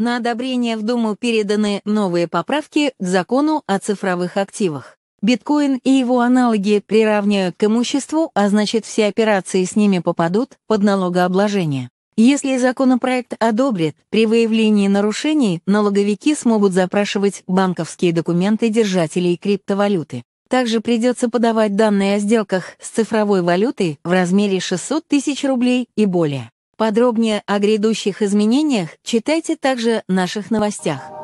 На одобрение в Думу переданы новые поправки к закону о цифровых активах. Биткоин и его аналоги приравняют к имуществу, а значит все операции с ними попадут под налогообложение. Если законопроект одобрит, при выявлении нарушений налоговики смогут запрашивать банковские документы держателей криптовалюты. Также придется подавать данные о сделках с цифровой валютой в размере 600 тысяч рублей и более. Подробнее о грядущих изменениях читайте также в наших новостях.